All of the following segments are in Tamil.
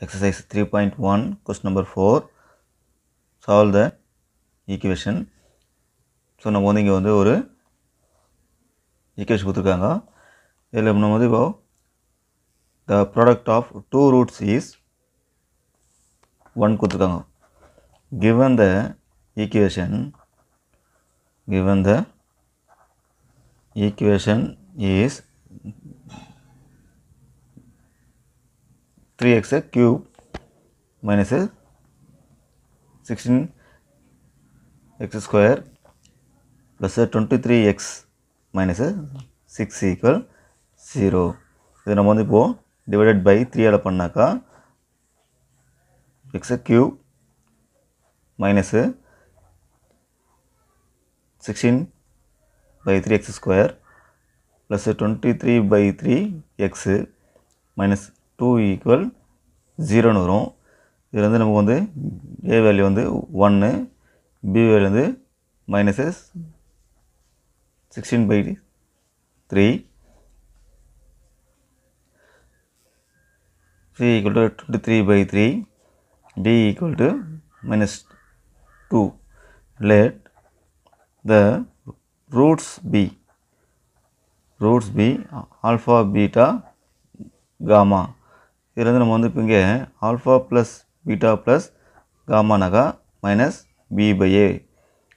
exercise 3.1 question number 4 solve the equation so நம்ம வந்து இங்கே வந்து ஒரு ஈக்குவேஷன் கொடுத்துருக்காங்க இதில் நம்ம வந்து இப்போ the product of two roots is given the equation given the equation is 3x³ - 16x² + 23x - 6 = 0 இது நம்ம வந்து போ டிவைட் பை 3 ஆல பண்ணாக்க x³ - 16 / 3x² + 23 / 3x - two equal ஜீரோன்னு வரும் இதில் வந்து நமக்கு வந்து ஏ வேல்யூ வந்து ஒன்று பி வேல்யூ வந்து minuses sixteen by three C equal to twenty three by three D equal to minus two let the roots be roots be alpha beta gamma இதுலேருந்து நம்ம வந்து இப்போ இங்கே alpha plus beta plus gamma நகா minus B by A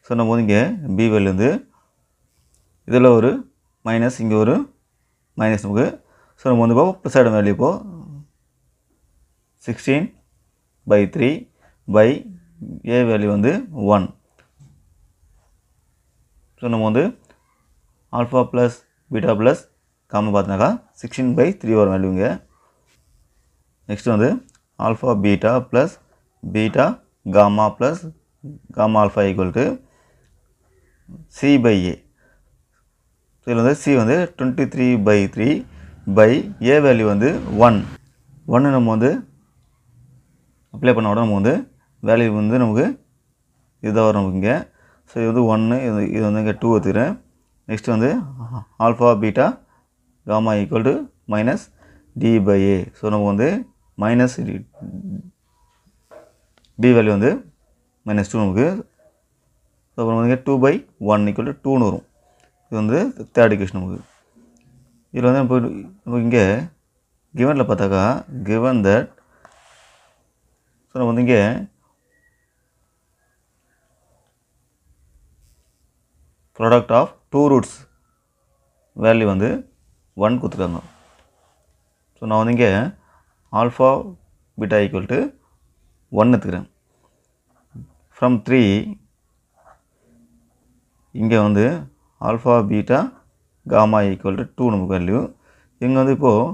so நம்ம வந்து இங்கே பி வேலேருந்து இதில் ஒரு மைனஸ் இங்கே ஒரு மைனஸ் நமக்கு ஸோ நம்ம வந்து இப்போ ப்ளஸ் ஆகிடும் வேல்யூ இப்போது sixteen by three by A value வந்து ஒன் ஸோ நம்ம வந்து ஆல்ஃபா ப்ளஸ் பீட்டா ப்ளஸ் காம பார்த்தினாக்கா சிக்ஸ்டீன் பை த்ரீ வரும் வேல்யூங்க நெக்ஸ்ட் வந்து alpha beta plus beta gamma plus gamma alpha equal to C by A இதில் வந்து சி வந்து twenty three by three by A value வந்து ஒன் ஒன்று நம்ம வந்து அப்ளை பண்ண உடனே நம்ம வந்து வேல்யூ வந்து நமக்கு இதாக வரும் நமக்கு இங்கே ஸோ இது வந்து ஒன்று இது இது வந்து இங்கே டூ எடுத்துக்கிறேன் நெக்ஸ்ட் வந்து alpha beta gamma equal to minus d by A so நம்ம வந்து மைனஸ் டி வேல்யூ வந்து மைனஸ் டூ நமக்கு அப்புறம் வந்து two by one equal to டூனு வரும் இது வந்து தேர்ட் இக்குவேஷன் நமக்கு இதில் வந்து நம்ம இங்கே கிவனில் பார்த்தாக்கா கிவன் தட் ஸோ நம்ம வந்து இங்கே product of two roots value வந்து ஒன் கொடுத்துருக்காங்க ஸோ நான் வந்து இங்கே ஆல்ஃபா பீட்டா equal to 1 எடுத்துக்கிறேன் ஃப்ரம் த்ரீ இங்கே வந்து alpha beta gamma equal to two நமக்கு வேல்யூ இங்கே வந்து இப்போது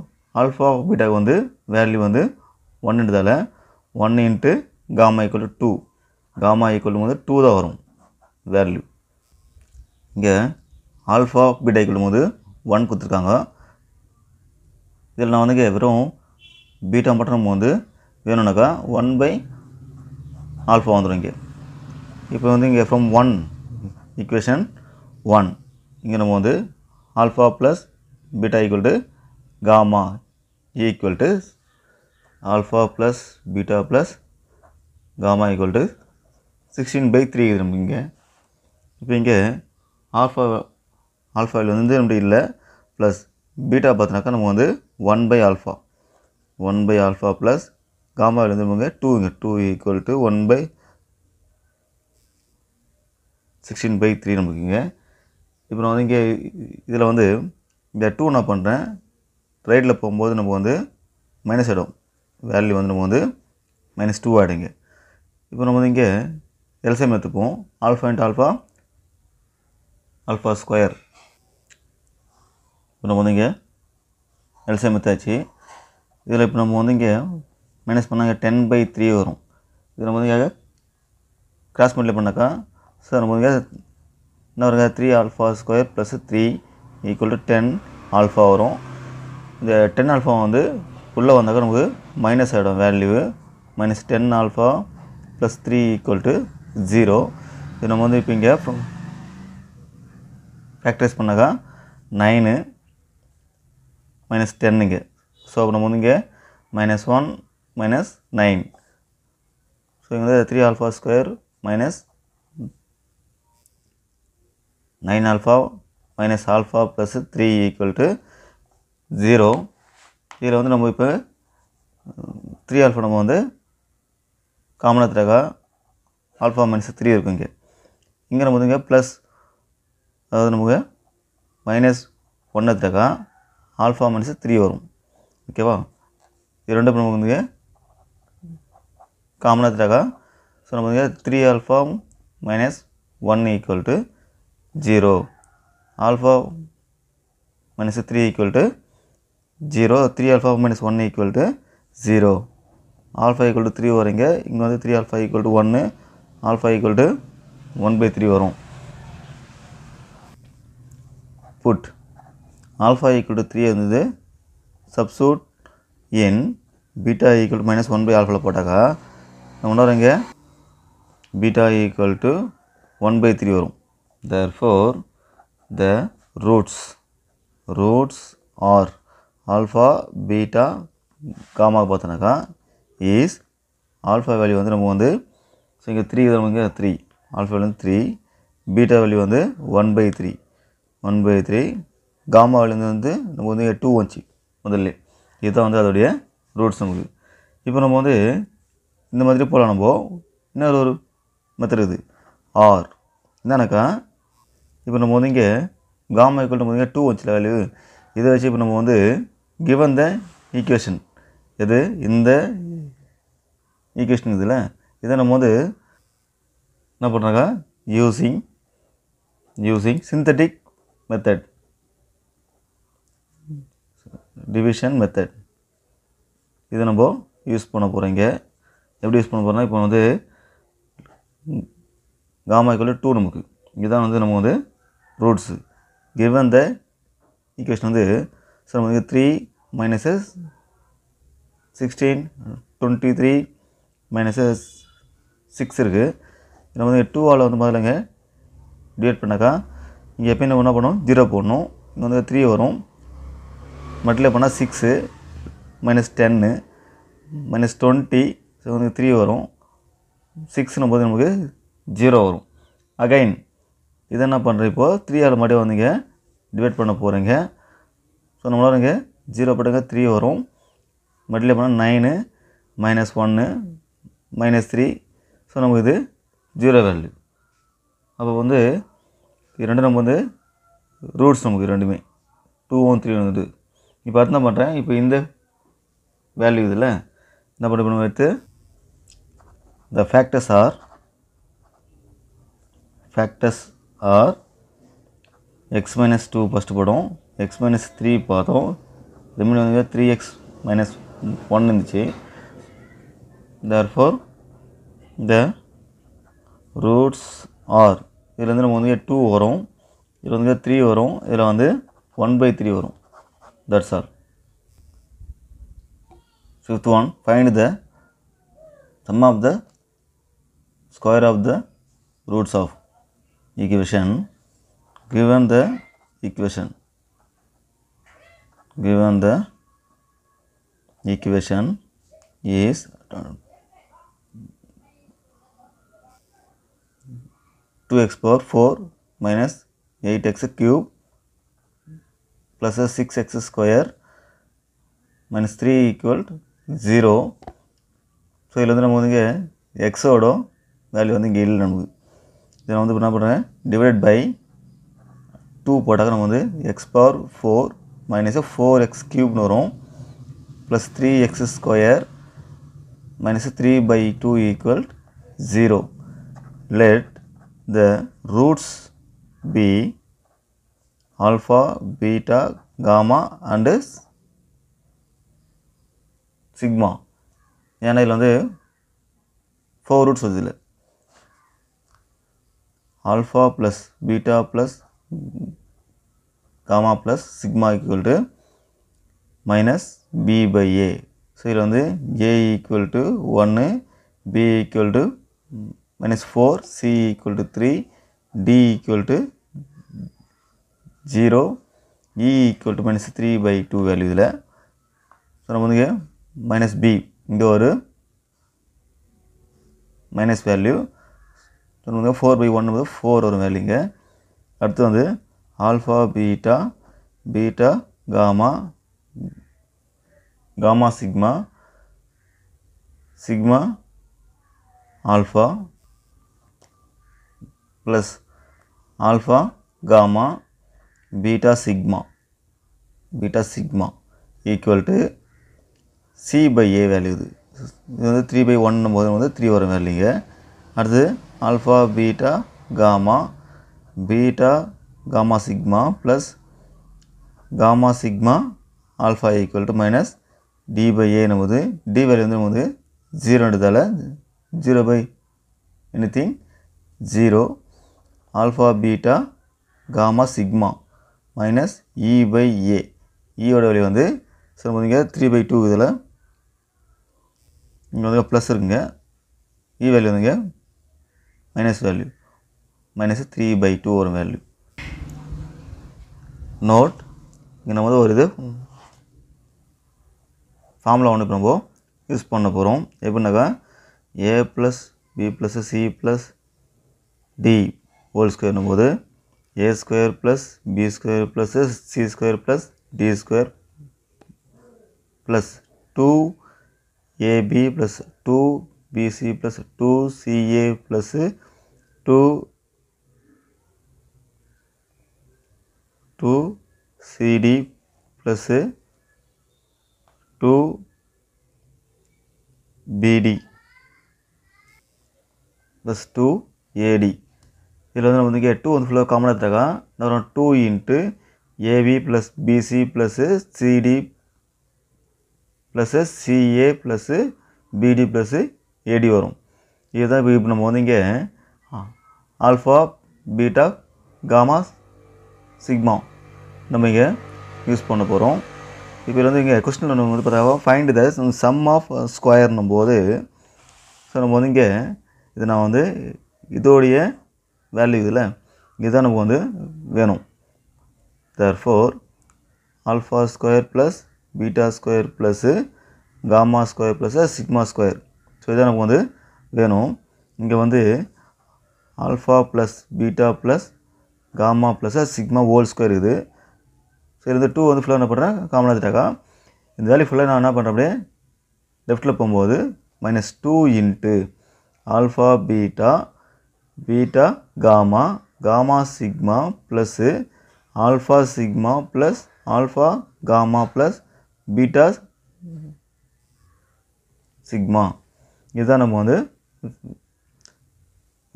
ஆல்ஃபா பீட்டா வந்து வேல்யூ வந்து ஒன்றுன்றதால one into gamma equal to two gamma equal வந்து டூ தான் வரும் வேல்யூ இங்கே ஆல்ஃபா பீட்டா ஈக்குவல் போது ஒன் கொடுத்துருக்காங்க இதில் நான் வந்து வெறும் பீட்டா மட்டும் நம்ம வந்து வேணும்னாக்கா ஒன் பை ஆல்ஃபா வந்துடும் இங்கே இப்போ வந்து இங்கே ஃப்ரம் ஒன் ஈக்குவேஷன் ஒன் இங்கே நம்ம வந்து alpha plus beta equal to gamma equal to alpha plus beta plus gamma equal to sixteen by three இது நமக்கு இங்கே இப்போ இங்கே ஆல்ஃபா ஆல்ஃபாவில் வந்து நம்மகிட்ட இல்லை ப்ளஸ் பீட்டா பார்த்தினாக்கா நம்ம வந்து one by alpha one by alpha plus காமாவில் இருந்துங்க டூங்க two equal to one by sixteen by three நமக்குங்க இப்போ நான் வந்து இங்கே இதில் வந்து இந்த டூ நான் பண்ணுறேன் ரைட்டில் போகும்போது நம்ம வந்து மைனஸ் ஆகிடும் வேல்யூ வந்து நம்ம வந்து மைனஸ் டூ ஆகிடுங்க இப்போ நம்ம வந்து இங்கே எல்சிஎம் எடுத்துப்போம் alpha into alpha alpha square இப்போ நம்ம வந்து இங்கே எல்சிஎம் எடுத்தாச்சு இதில் இப்போ நம்ம வந்து இங்கே மைனஸ் பண்ணாங்க டென் பை த்ரீ வரும் இது நம்ம வந்து கிராஸ் மல்டிப்ளை பண்ணாக்கா சார் நம்ம வந்து என்ன வருங்க three alpha square plus three equal to ten alpha வரும் இந்த டென் ஆல்ஃபா வந்து உள்ளே வந்தாக்கா நமக்கு மைனஸ் ஆகிடும் value minus ten alpha plus three equal to zero இது நம்ம வந்து இப்போ இங்கே ஃபேக்டரைஸ் பண்ணாக்கா நைனு மைனஸ் டென்னுங்க ஸோ அப்போ நம்ம வந்து இங்கே minus one minus nine so இங்கே வந்து three alpha square minus nine alpha minus alpha plus three equal to zero இதில் வந்து நம்ம இப்போ த்ரீ ஆல்ஃபா நம்ம வந்து காமனத்திரகா ஆல்ஃபா மைனஸ் த்ரீ இருக்கும் இங்கே இங்கே நம்ம வந்துங்க ப்ளஸ் அதாவது நமக்கு மைனஸ் ஒன்று தக்கா ஆல்ஃபா மைனஸ் த்ரீ வரும் ఓకేవా ఈ రెండో ప్రముఖ ఉందిగా ಕಾಮನ್ ಹತ್ತಿರಾಗ ಸೊ ನಮಗೆ three alpha minus one equal to zero alpha minus three equal to zero three alpha minus one equal to zero alpha equal to three வரீங்க இங்கே வந்து த்ரீ ஆல்ஃபா ஈக்குவல் டு ஒன்று alpha equal to one by three வரும் put alpha equal to three வந்தது substitute in beta equal to minus one by ஆல்ஃபாவில் போட்டாக்கா ஒன்றார் இங்கே beta equal to one by three வரும் therefore the roots roots are alpha beta gamma பார்த்தனாக்கா இஸ் ஆல்ஃபா வேல்யூ வந்து நம்ம வந்து ஸோ இங்கே த்ரீ இங்கே த்ரீ ஆல்ஃபா வந்து த்ரீ பீட்டா வேல்யூ வந்து one by three one by three gamma value வந்து நம்ம வந்து டூ வந்துச்சு முதல்ல இதுதான் வந்து அதோடைய ரூட்ஸ் நமக்கு இப்போ நம்ம வந்து இந்த மாதிரி போகலாம் நம்ம இன்னொரு ஒரு மெத்தட் இது ஆர் என்னக்கா இப்போ நம்ம வந்து இங்கே காமா ஈக்குவல் நம்ம டூ வச்சுல வேல்யூ இதை வச்சு இப்போ நம்ம வந்து கிவன் த ஈக்குவேஷன் எது இந்த ஈக்குவேஷன் இதில் இதை நம்ம வந்து என்ன பண்ணுறாங்க using using synthetic method division method இதை நம்ம யூஸ் பண்ண போகிறீங்க எப்படி யூஸ் பண்ண போகிறோம்னா இப்போ வந்து காமா ஈக்குவல் டூ நமக்கு இதுதான் வந்து நம்ம வந்து ரூட்ஸு கிவன் த ஈக்குவேஷன் வந்து சார் நமக்கு three minuses sixteen twenty three minuses six இருக்குது நம்ம வந்து டூ டூவால் வந்து முதல்லங்க டிவைட் பண்ணாக்கா இங்கே எப்பயும் என்ன பண்ணோம் ஜீரோ போடணும் இங்கே வந்து த்ரீ வரும் மல்டிப்ளை பண்ணால் six minus ten minus twenty வந்து த்ரீ வரும் சிக்ஸ்னு போது நமக்கு ஜீரோ வரும் அகைன் இதை என்ன பண்ணுறேன் இப்போது த்ரீ ஆள் மட்டும் வந்தீங்க டிவைட் பண்ண போகிறீங்க ஸோ நம்மளால் இங்கே ஜீரோ பட்டுங்க த்ரீ வரும் மட்டில் பண்ணால் நைனு மைனஸ் ஒன்று மைனஸ் த்ரீ ஸோ நமக்கு இது ஜீரோ வேல்யூ அப்போ வந்து ரெண்டு நம்ம வந்து ரூட்ஸ் நமக்கு ரெண்டுமே டூ ஒன் த்ரீ வந்துட்டு இப்போ அடுத்து என்ன பண்ணுறேன் இப்போ இந்த வேல்யூ இதில் என்ன பண்ண எடுத்து the factors are factors are x minus two first படம் எக்ஸ் மைனஸ் த்ரீ பார்த்தோம் ரிமைண்ட் வந்து த்ரீ எக்ஸ் மைனஸ் ஒன் இருந்துச்சு therefore the roots are இதில் வந்து நம்ம வந்து டூ வரும் இதில் வந்து த்ரீ வரும் இதில் வந்து ஒன் பை த்ரீ வரும் that's all. Fifth one, find the sum of the square of the roots of equation given the equation given the equation is 2x power 4 minus 8x cube +6x2 -3 = 0 so இlandı நம்மங்க x ஓட வேல்யூ வந்து கீழ இருக்கு. இத நான் வந்து என்ன பண்றேன்? டிவைட் பை 2 போட்டாக நம்ம வந்து x ^ 4 - 4x ^ 3 னு வரும். +3x2 - 3 / 2 = 0. Let the roots b alpha beta gamma and sigma ஏன்னா இதில் வந்து ஃபோர் ரூட்ஸ் வருது இதில் alpha plus beta plus gamma plus sigma equal to minus B by A so இதில் வந்து ஏ ஈக்குவல் டு ஒன்று b equal to minus four c equal to three D equal to zero e equal to minus three by two value இதில் ஸோ நம்ம வந்து மைனஸ் பி இங்கே ஒரு மைனஸ் வேல்யூ ஸோ வந்து ஃபோர் பை ஒன் வந்து ஃபோர் வரும் வேல்யூங்க அடுத்து வந்து alpha beta beta gamma gamma sigma sigma alpha plus alpha gamma beta sigma beta sigma equal to c by a value இது இது வந்து த்ரீ பை ஒன்னும் போது வந்து த்ரீ வரும் வேல்யூங்க அடுது alpha beta gamma beta gamma sigma plus gamma sigma alpha equal to minus d by a போது டி வேல்யூ வந்து நமக்கு 0 zero by by anything zero alpha beta gamma sigma minus e by a ஈயோட வழி வந்து சார் பார்த்தீங்க த்ரீ பை டூ இதில் இங்கே வந்து ப்ளஸ் இருக்குங்க இ வேல்யூ வந்துங்க minus value minus three by two வரும் வேல்யூ நோட் இங்கே நம்ம வந்து ஒரு இது ஃபார்முலா ஒன்று இப்போ நம்ம யூஸ் பண்ண போகிறோம் எப்படின்னாக்கா a plus b plus c plus d whole ஸ்கொயர்னும் போது a square plus b square plus c square plus d square plus two a b plus two b c plus two c a plus two two c d plus two b d plus two a d இதில் வந்து நம்ம இங்கே டூ வந்து ஃபுல்லாக காமனாக எடுத்தாக்கா என்ன two into a b plus b c plus c d plus c a plus b d plus a d வரும் இதுதான் இப்போ நம்ம வந்து இங்கே ஆல்ஃபா பீட்டா காமா சிக்மா நம்ம இங்கே யூஸ் பண்ண போகிறோம் இப்போ வந்து இங்கே கொஸ்டின் நம்ம வந்து பார்த்தா ஃபைண்ட் த சம் ஆஃப் ஸ்கொயர்னும் போது ஸோ நம்ம வந்து இங்கே இது நான் வந்து இதோடைய வேல்யூ இதில் இதுதான் நமக்கு வந்து வேணும் therefore alpha square plus beta square plus gamma square plus sigma square so இதான் நமக்கு வந்து வேணும் இங்கே வந்து alpha plus beta plus gamma plus sigma whole square இது சரி இந்த டூ வந்து ஃபுல்லாக என்ன பண்ணுறேன் காமனாக எடுத்துட்டாக்கா இந்த வேல்யூ ஃபுல்லாக நான் என்ன பண்ணுறேன் அப்படியே லெஃப்ட்டில் போகும்போது minus two into alpha beta beta gamma gamma sigma plus alpha sigma plus alpha gamma plus beta sigma இதுதான் நம்ம வந்து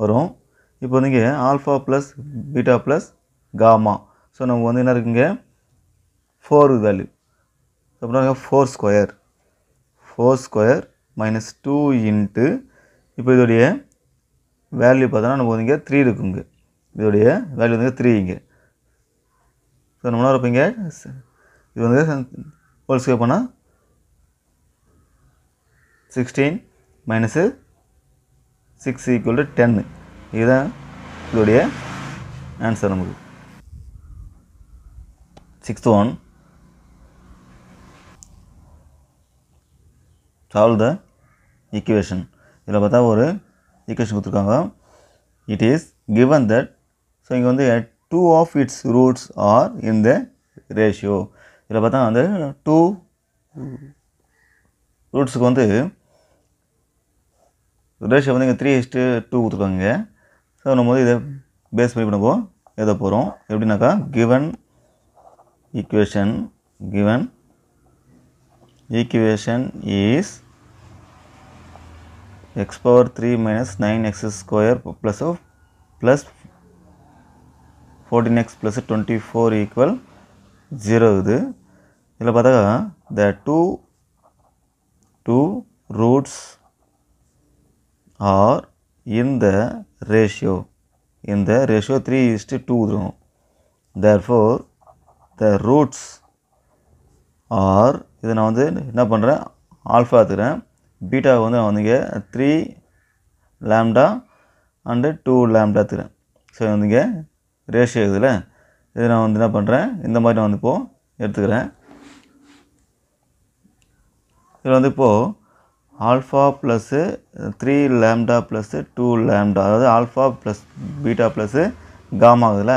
வரும் இப்போ வந்துங்க alpha plus beta plus gamma so நம்ம வந்து என்ன இருக்குங்க ஃபோர் வேல்யூ அப்புறம் four square four square minus two into இப்போ இதோடைய வேல்யூ பார்த்தோன்னா நமக்கு இங்கே த்ரீ இங்கே இதோடைய வேல்யூ வந்து த்ரீ இங்கே ஸோ நம்ம என்ன இருப்பீங்க இது வந்து ஹோல் ஸ்கேர் பண்ணால் sixteen minus six equal to ten இதுதான் இதோடைய ஆன்சர் நமக்கு sixth one solve the equation இதில் பார்த்தா ஒரு ஈக்குவேஷன் கொடுத்துருக்காங்க it is given that so இங்கே வந்து two of its roots are in the ratio இதில் பார்த்தா வந்து டூ ரூட்ஸுக்கு வந்து ரேஷியோ வந்து இங்கே த்ரீ ஹெஸ்ட்டு டூ கொடுத்துருக்காங்க ஸோ நம்ம வந்து இதை பேஸ் பண்ணி பண்ணுவோம் எதை போகிறோம் எப்படின்னாக்கா given equation given equation is x power 3 minus 9x square plus of plus 14x plus 24 equal 0 இது இல்ல பதகா the 2 two roots are in the ratio in the ratio 3 is to 2 therefore the roots are இது நான் வந்து என்ன பண்ணுறேன் alpha எடுத்துக்கிறேன் பீட்டாவை வந்து நான் வந்துங்க three lambda and two lambda தரேன் ஸோ வந்துங்க ரேஷியோ இதில் இதை நான் வந்து என்ன பண்ணுறேன் இந்த மாதிரி நான் வந்து இப்போது எடுத்துக்கிறேன் இதில் வந்து இப்போது alpha plus three lambda plus two lambda அதாவது alpha plus beta plus gamma ஆகுதுல்ல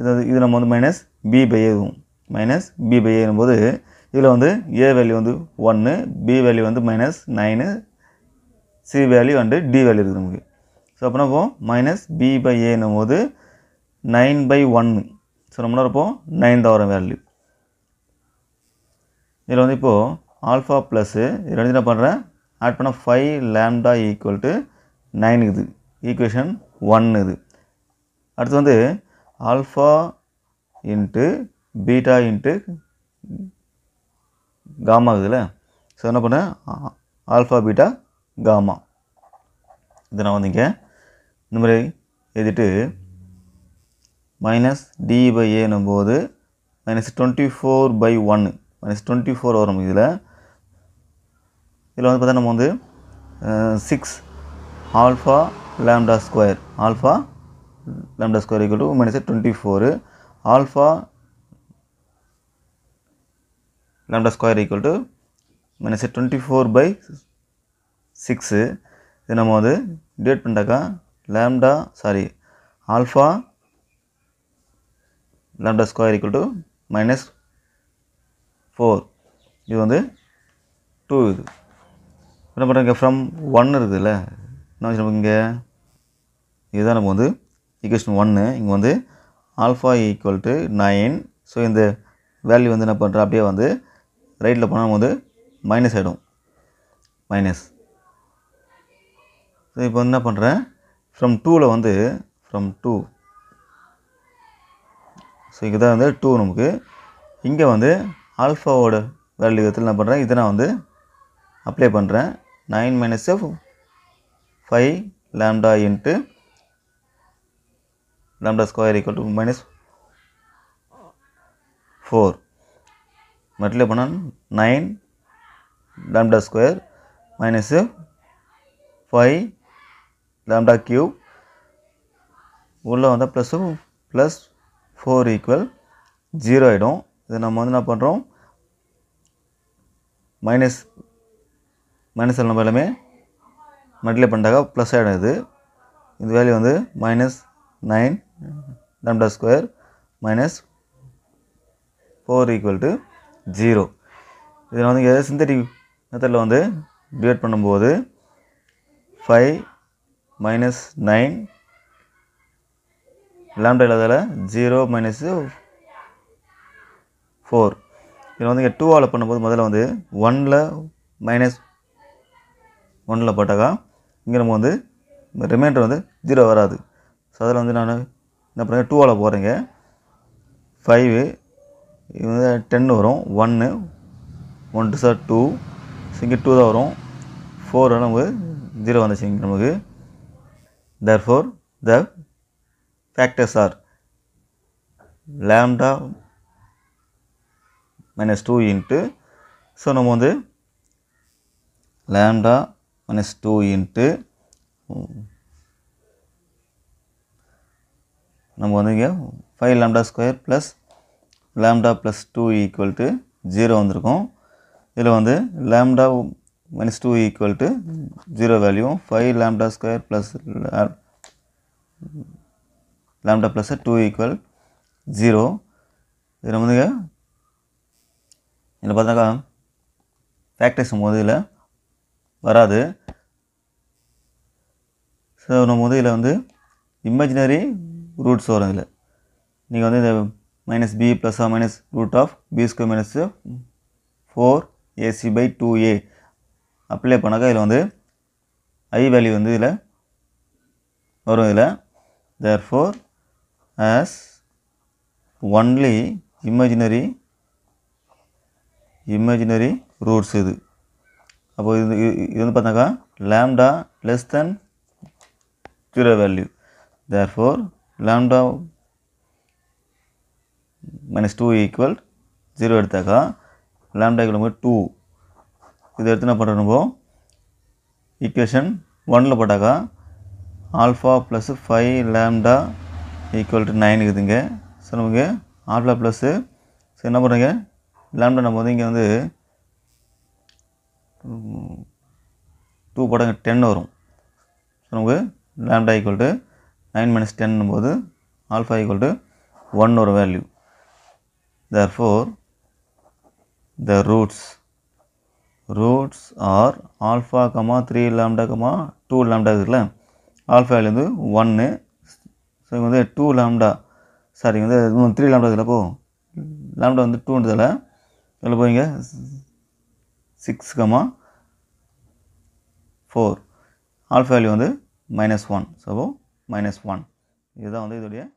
இது இது நம்ம வந்து மைனஸ் பி பை ஏவும் மைனஸ் பி பை ஏங்கும்போது இதில் வந்து ஏ வேல்யூ வந்து ஒன்று பி வேல்யூ வந்து minus nine c value and d value இருக்குது நமக்கு ஸோ அப்படின்னா இப்போ மைனஸ் பி பை ஏன்னும் போது நைன் பை ஒன்று ஸோ நம்மளா இருப்போம் நைன் தவிர வேல்யூ இதில் வந்து இப்போது ஆல்ஃபா ப்ளஸ்ஸு இதில் வந்து என்ன பண்ணுறேன் ஆட் பண்ணால் five lambda equal to nine இது ஈக்குவேஷன் ஒன் இது அடுத்து வந்து alpha into beta into gamma இருக்குதுல்ல ஸோ என்ன பண்ணேன் ஆல்ஃபா பீட்டா காமா இதை நான் வந்து இங்கே இந்த மாதிரி எழுதிட்டு மைனஸ் டி பை ஏன்னும் போது மைனஸ் டுவெண்ட்டி ஃபோர் பை ஒன்று மைனஸ் டுவெண்ட்டி ஃபோர் வரும் இதில் இதில் வந்து பார்த்தா நம்ம வந்து six alpha lambda square alpha lambda square equal to minus twenty four alpha lambda square equal to minus 24 by 6 இது நம்ம வந்து டிவைட் பண்ணிட்டாக்கா lambda sorry alpha lambda square equal to minus four இது வந்து டூ இது என்ன பண்ணுறாங்க ஃப்ரம் 1 இருக்குதுல்ல என்ன வச்சு நமக்கு இங்கே இதுதான் நம்ம வந்து equation ஒன்று இங்கே வந்து ஆல்ஃபா ஈக்குவல் to 9 ஸோ இந்த வேல்யூ வந்து என்ன பண்ணுறோம் அப்படியே வந்து ரைட்டில் போனால் வந்து மைனஸ் ஆகிடும் மைனஸ் ஸோ இப்போ என்ன பண்ணுறேன் ஃப்ரம் டூவில் வந்து ஃப்ரம் டூ ஸோ இதுதான் வந்து டூ நமக்கு இங்கே வந்து ஆல்ஃபாவோட வேல்யூ எத்தனை பண்ணுறேன் இதை நான் வந்து அப்ளை பண்ணுறேன் nine minus f five lambda into lambda square equal to minus four multiply பண்ணால் nine lambda square minus five lambda cube உள்ளே வந்தால் plus plus four equal zero ஆகிடும் இதை நம்ம வந்து என்ன பண்ணுறோம் மைனஸ் மைனஸ் எல்லாம் எல்லாமே மல்டிப்ளை பண்ணிட்டாக்கா ப்ளஸ் ஆகிடும் இது இந்த வேல்யூ வந்து minus nine lambda square minus four equal to zero இதில் வந்து சிந்தட்டிக் மெத்தடில் வந்து டிவைட் பண்ணும்போது ஃபைவ் மைனஸ் நைன் லேம்டா இல்லாதால் ஜீரோ மைனஸு ஃபோர் இதில் வந்து டூ ஆல் பண்ணும்போது முதல்ல வந்து ஒனில் மைனஸ் ஒனில் போட்டாக்கா இங்கே நம்ம வந்து ரிமைண்டர் வந்து ஜீரோ வராது ஸோ அதில் வந்து நான் என்ன பண்ணுறேன் டூ ஆல் போகிறேங்க ஃபைவு இது டென் வரும் ஒன்று ஒன் டூ சார் டூ இங்கே டூ தான் வரும் ஃபோர் நமக்கு ஜீரோ வந்துச்சு இங்கே நமக்கு therefore the factors are lambda minus two into so நம்ம வந்து லேம்டா மைனஸ் டூ இன்ட்டு நம்ம வந்து இங்கே five lambda square plus lambda plus two equal to zero வந்திருக்கும் இதில் வந்து lambda minus two equal to zero value five lambda square plus lambda plus two equal zero இதில் வந்துங்க இதில் பார்த்தாக்கா ஃபேக்டர்ஸும் முதில் வராது ஸோ நம்ம வந்து imaginary வந்து இமேஜினரி ரூட்ஸ் வரும் இதில் நீங்கள் வந்து இந்த minus b plus or minus root of b square minus 4 ac by 2a apply பண்ணாக்கா இதில் வந்து ஐ வேல்யூ வந்து இதில் வரும் இதில் therefore as only imaginary imaginary இது அப்போ இது இது வந்து பார்த்தாக்கா lambda less then zero value there lambda minus two equal zero எடுத்தாக்கா லேம்டா ஈக்குவல் டூ இதை எடுத்து என்ன பண்ணுறோம் நம்ம ஈக்குவேஷன் ஒனில் போட்டாக்கா alpha plus five lambda equal to nine இருக்குதுங்க ஸோ நமக்கு ஆல்ஃபா ப்ளஸ்ஸு ஸோ என்ன பண்ணுறீங்க லேம்டா நம்ம வந்து இங்கே வந்து டூ போட்டாங்க டென் வரும் ஸோ நமக்கு lambda equal to nine minus டென்னும் போது ஆல்ஃபா ஈக்குவல் டு ஒன் ஒரு value Therefore, the roots roots are alpha comma 3 lambda comma 2 lambda இருக்குல்ல ஆல்ஃபாவிலேருந்து ஒன்று ஸோ இங்கே வந்து டூ லேம்டா சாரி வந்து த்ரீ லேம்டா இதில் போ லேம்டா வந்து டூன்றதில் இதில் போவீங்க six comma four alpha value வந்து minus one so minus one இதுதான் வந்து இதோடைய